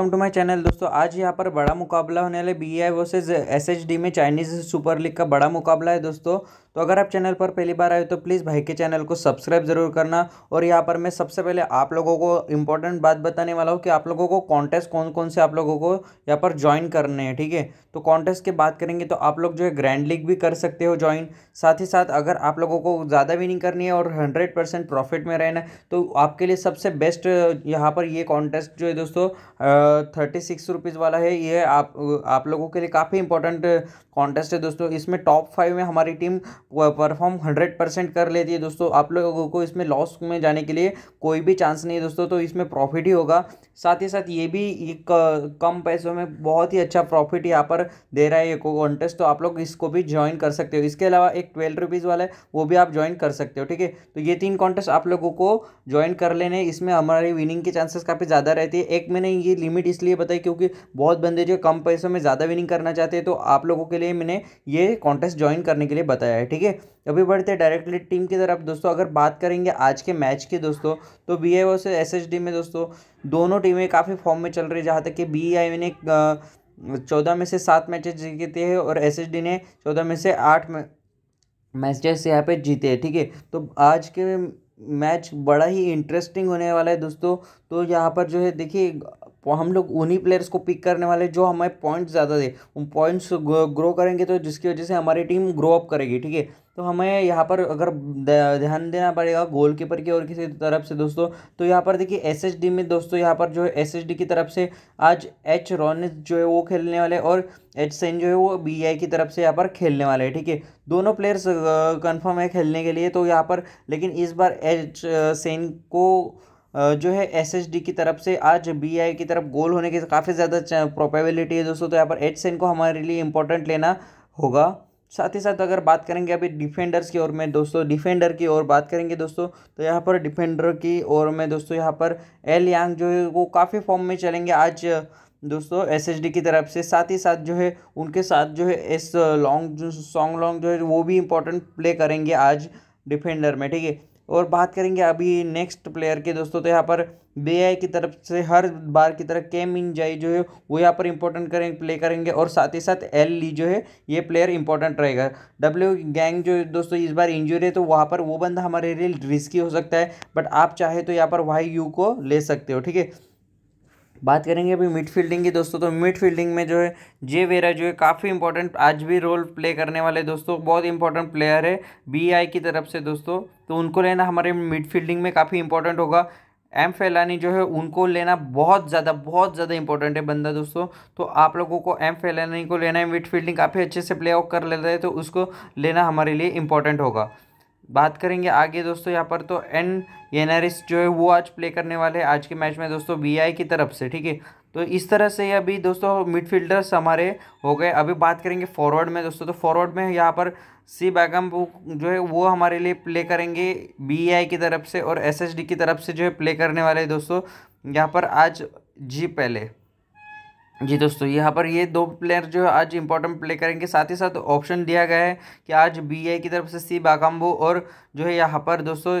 Welcome to my channel दोस्तों आज यहाँ पर बड़ा मुकाबला होने वाला B I versus S H D में चाइनीज़ सुपर लीग का बड़ा मुकाबला है दोस्तों तो अगर आप चैनल पर पहली बार आए तो प्लीज़ भाई के चैनल को सब्सक्राइब ज़रूर करना और यहाँ पर मैं सबसे पहले आप लोगों को इंपॉर्टेंट बात बताने वाला हूँ कि आप लोगों को कॉन्टेस्ट कौन कौन से आप लोगों को यहाँ पर ज्वाइन करने हैं ठीक है थीके? तो कॉन्टेस्ट की बात करेंगे तो आप लोग जो है ग्रैंड लीग भी कर सकते हो ज्वाइन साथ ही साथ अगर आप लोगों को ज़्यादा विनिंग करनी है और हंड्रेड परसेंट प्रॉफिट में रहना तो आपके लिए सबसे बेस्ट यहाँ पर ये कॉन्टेस्ट जो है दोस्तों थर्टी सिक्स रुपीज़ वाला है ये आप आप लोगों के लिए काफ़ी इंपॉर्टेंट कॉन्टेस्ट है दोस्तों इसमें टॉप फाइव में हमारी टीम परफॉर्म हंड्रेड परसेंट कर लेती है दोस्तों आप लोगों को इसमें लॉस में जाने के लिए कोई भी चांस नहीं है दोस्तों तो इसमें प्रॉफिट ही होगा साथ ही साथ ये भी एक कम पैसों में बहुत ही अच्छा प्रॉफिट यहाँ पर दे रहा है ये कॉन्टेस्ट तो आप लोग इसको भी ज्वाइन कर सकते हो इसके अलावा एक ट्वेल्व रुपीज़ वाला है वो भी आप ज्वाइन कर सकते हो ठीक है तो ये तीन कॉन्टेस्ट आप लोगों को ज्वाइन कर लेने इसमें हमारी विनिंग के चांसेस काफ़ी ज़्यादा रहती है एक मैंने ये लिमिट इसलिए बताई क्योंकि बहुत बंदे जो कम पैसों में ज़्यादा विनिंग करना चाहते हैं तो आप लोगों के लिए मैंने ये कॉन्टेस्ट ज्वाइन करने के लिए बताया है ठीक ठीक है अभी बढ़ते डायरेक्टली टीम की तरफ दोस्तों अगर बात करेंगे आज के मैच की दोस्तों तो B I versus S H D में दोस्तों दोनों टीमें काफ़ी फॉर्म में चल रही है जहाँ तक कि बी आई ने चौदह में से सात मैचेस जीते हैं और एस एच डी ने चौदह में से आठ मैचेस यहाँ पे जीते हैं ठीक है तो आज के मैच बड़ा ही इंटरेस्टिंग होने वाला है दोस्तों तो यहाँ पर जो है देखिए हम लोग उन्हीं प्लेयर्स को पिक करने वाले जो हमें पॉइंट्स ज़्यादा दे उन पॉइंट्स ग्रो करेंगे तो जिसकी वजह से हमारी टीम ग्रो अप करेगी ठीक है तो हमें यहाँ पर अगर ध्यान देना पड़ेगा गोल कीपर की और किसी तरफ से दोस्तों तो यहाँ पर देखिए एसएचडी में दोस्तों यहाँ पर जो है एस की तरफ से आज एच रॉनिस जो है वो खेलने वाले और एच सेन जो है वो बी की तरफ से यहाँ पर खेलने वाले हैं ठीक है दोनों प्लेयर्स कन्फर्म है खेलने के लिए तो यहाँ पर लेकिन इस बार एच सेन को जो है एस डी की तरफ से आज बी आई की तरफ गोल होने की काफ़ी ज़्यादा प्रोबेबिलिटी है दोस्तों तो यहाँ पर एच सेन को हमारे लिए इंपॉर्टेंट लेना होगा साथ ही साथ अगर बात करेंगे अभी डिफेंडर्स की ओर में दोस्तों डिफेंडर की ओर बात करेंगे दोस्तों तो यहाँ पर डिफेंडर की ओर में दोस्तों यहाँ पर एल यांग जो है वो काफ़ी फॉर्म में चलेंगे आज दोस्तों डी की तरफ से साथ ही साथ जो है उनके साथ जो है एस लॉन्ग जो सॉन्ग लॉन्ग जो है वो भी इंपॉर्टेंट प्ले करेंगे आज डिफेंडर में ठीक है और बात करेंगे अभी नेक्स्ट प्लेयर के दोस्तों तो यहाँ पर बे की तरफ से हर बार की तरह केम इन जाई जो है वो यहाँ पर इंपॉर्टेंट करें प्ले करेंगे और साथ ही साथ एल ली जो है ये प्लेयर इंपॉर्टेंट रहेगा डब्ल्यू गैंग जो दोस्तों इस बार इंजरी है तो वहाँ पर वो बंदा हमारे लिए रिस्की हो सकता है बट आप चाहे तो यहाँ पर वाई यू को ले सकते हो ठीक है बात करेंगे अभी मिड फील्डिंग की दोस्तों तो मिड फील्डिंग में जो है जे वेरा जो है काफ़ी इंपॉर्टेंट आज भी रोल प्ले करने वाले दोस्तों बहुत इंपॉर्टेंट प्लेयर है बीआई की तरफ से दोस्तों तो उनको लेना हमारे मिड फील्डिंग में काफ़ी इंपॉर्टेंट होगा एम फैलानी जो है उनको लेना बहुत ज़्यादा बहुत ज़्यादा इंपॉर्टेंट है बंदा दोस्तों तो आप लोगों को एम फैलानी को लेना है मिड फील्डिंग काफ़ी अच्छे से प्ले आउट कर लेता है तो उसको लेना हमारे लिए इंपॉर्टेंट होगा बात करेंगे आगे दोस्तों यहाँ पर तो एन येनारिस जो है वो आज प्ले करने वाले हैं आज के मैच में दोस्तों वीआई की तरफ से ठीक है तो इस तरह से अभी दोस्तों मिडफील्डर्स हमारे हो गए अभी बात करेंगे फॉरवर्ड में दोस्तों तो फॉरवर्ड में यहाँ पर सी बैगम जो है वो हमारे लिए प्ले करेंगे बी की तरफ से और एस की तरफ से जो है प्ले करने वाले दोस्तों यहाँ पर आज जी पहले जी दोस्तों यहाँ पर ये दो प्लेयर जो है आज इंपॉर्टेंट प्ले करेंगे साथ ही साथ ऑप्शन दिया गया है कि आज आई की तरफ से सी बाकाम्बो और जो है यहाँ पर दोस्तों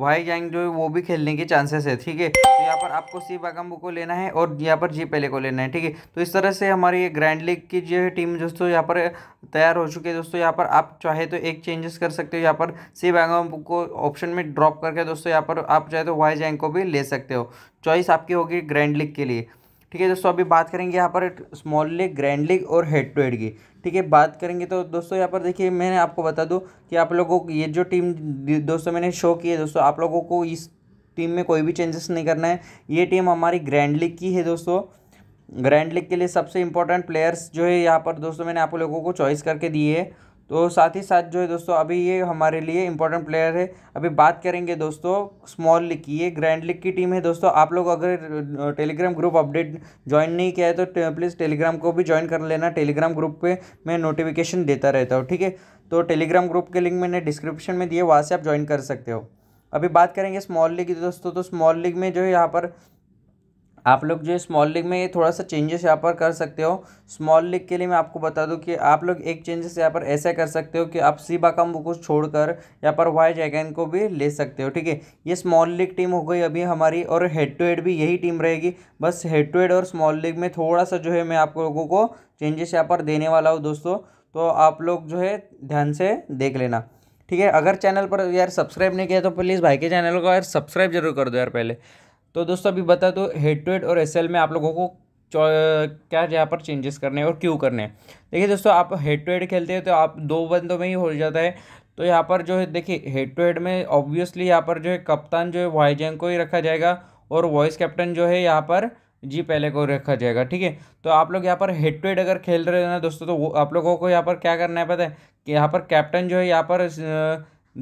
वाई जैंग जो है वो भी खेलने के चांसेस है ठीक है तो यहाँ पर आपको सी बाकाम्बो को लेना है और यहाँ पर जी पहले को लेना है ठीक है तो इस तरह से हमारी ये ग्रैंड लीग की जो है टीम दोस्तों यहाँ पर तैयार हो चुकी है दोस्तों यहाँ पर आप चाहे तो एक चेंजेस कर सकते हो यहाँ पर सी बाकाम्बो को ऑप्शन में ड्रॉप करके दोस्तों यहाँ पर आप चाहे तो वाई जैंग को भी ले सकते हो चॉइस आपकी होगी ग्रैंड लीग के लिए ठीक है दोस्तों अभी बात करेंगे यहाँ पर स्मॉल लेग ग्रैंड लेग और हेड टू हेड की ठीक है बात करेंगे तो दोस्तों यहाँ पर देखिए मैंने आपको बता दूँ कि आप लोगों को ये जो टीम दोस्तों मैंने शो की है दोस्तों आप लोगों को इस टीम में कोई भी चेंजेस नहीं करना है ये टीम हमारी ग्रैंड लीग की है दोस्तों ग्रैंड लीग के लिए सबसे इंपॉर्टेंट प्लेयर्स जो है यहाँ पर दोस्तों मैंने आप लोगों को चॉइस करके दिए है तो साथ ही साथ जो है दोस्तों अभी ये हमारे लिए इंपॉर्टेंट प्लेयर है अभी बात करेंगे दोस्तों स्मॉल लीग की ये ग्रैंड लीग की टीम है दोस्तों आप लोग अगर टेलीग्राम ग्रुप अपडेट ज्वाइन नहीं किया है तो प्लीज़ टेलीग्राम को भी ज्वाइन कर लेना टेलीग्राम ग्रुप पे मैं नोटिफिकेशन देता रहता हूँ ठीक है तो टेलीग्राम ग्रुप के लिंक मैंने डिस्क्रिप्शन में दिए वहाँ से आप ज्वाइन कर सकते हो अभी बात करेंगे स्मॉल लीग की दोस्तों तो स्मॉल लीग में जो है यहाँ पर आप लोग जो स्मॉल लीग में ये थोड़ा सा चेंजेस यहाँ पर कर सकते हो स्मॉल लीग के लिए मैं आपको बता दूं कि आप लोग एक चेंजेस यहाँ पर ऐसा कर सकते हो कि आप सीबा कम्बू छोड़ छोड़कर यहाँ पर वाई जैगन को भी ले सकते हो ठीक है ये स्मॉल लीग टीम हो गई अभी हमारी और हेड टू हेड भी यही टीम रहेगी बस हेड टू हेड और स्मॉल लीग में थोड़ा सा जो है मैं आप लोगों को चेंजेस यहाँ पर देने वाला हूँ दोस्तों तो आप लोग जो है ध्यान से देख लेना ठीक है अगर चैनल पर यार सब्सक्राइब नहीं किया तो प्लीज़ भाई के चैनल को यार सब्सक्राइब जरूर कर दो यार पहले तो दोस्तों अभी बता दो हेड टू हेड और एस में आप लोगों को क्या यहाँ पर चेंजेस करने और क्यों करने हैं देखिए दोस्तों आप हेड टू हेड खेलते हैं तो आप दो बंदों में ही हो जाता है तो यहाँ पर जो है देखिए हेड टू हेड में ऑब्वियसली यहाँ पर जो है कप्तान जो है जैंग को ही रखा जाएगा और वॉइस कैप्टन जो है यहाँ पर जी पहले को रखा जाएगा ठीक है तो आप लोग यहाँ पर हेड टू हेड अगर खेल रहे हो ना दोस्तों तो वो आप लोगों को यहाँ पर क्या करना है पता है कि यहाँ पर कैप्टन जो है यहाँ पर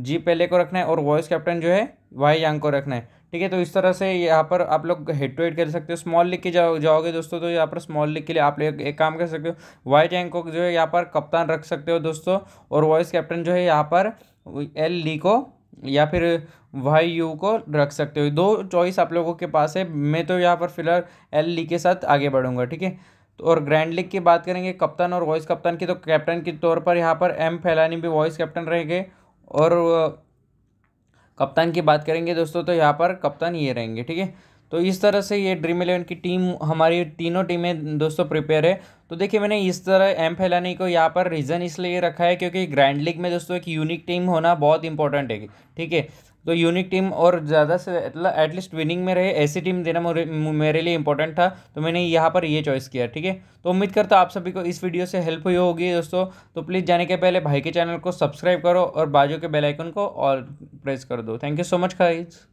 जी पहले को रखना है और वॉइस कैप्टन जो है वाई यांग को रखना है ठीक है तो इस तरह से यहाँ पर आप लोग हेड टू हेड कर सकते हो स्मॉल लीग के जाओ जाओगे दोस्तों तो यहाँ पर स्मॉल लीग के लिए आप लोग एक काम कर सकते हो वाइट एंग को जो है यहाँ पर कप्तान रख सकते हो दोस्तों और वॉइस कैप्टन जो है यहाँ पर एल ली को या फिर वाई यू को रख सकते हो दो चॉइस आप लोगों के पास है मैं तो यहाँ पर फिलहाल एल ली के साथ आगे बढ़ूंगा ठीक है तो और ग्रैंड लीग की बात करेंगे कप्तान और वॉइस कप्तान की तो कैप्टन के तौर पर यहाँ पर एम फैलानी भी वॉइस कैप्टन रहेंगे और कप्तान की बात करेंगे दोस्तों तो यहाँ पर कप्तान ये रहेंगे ठीक है तो इस तरह से ये ड्रीम इलेवन की टीम हमारी तीनों टीमें दोस्तों प्रिपेयर है तो देखिए मैंने इस तरह एम फैलानी को यहाँ पर रीज़न इसलिए रखा है क्योंकि ग्रैंड लीग में दोस्तों एक यूनिक टीम होना बहुत इंपॉर्टेंट है ठीक है तो यूनिक टीम और ज़्यादा से मतलब एटलीस्ट विनिंग में रहे ऐसी टीम देना मेरे लिए इंपॉर्टेंट था तो मैंने यहाँ पर ये चॉइस किया ठीक है तो उम्मीद करता हूँ आप सभी को इस वीडियो से हेल्प हुई होगी दोस्तों तो प्लीज़ जाने के पहले भाई के चैनल को सब्सक्राइब करो और बाजू के बेलाइकन को और प्रेस कर दो थैंक यू सो मच खाइज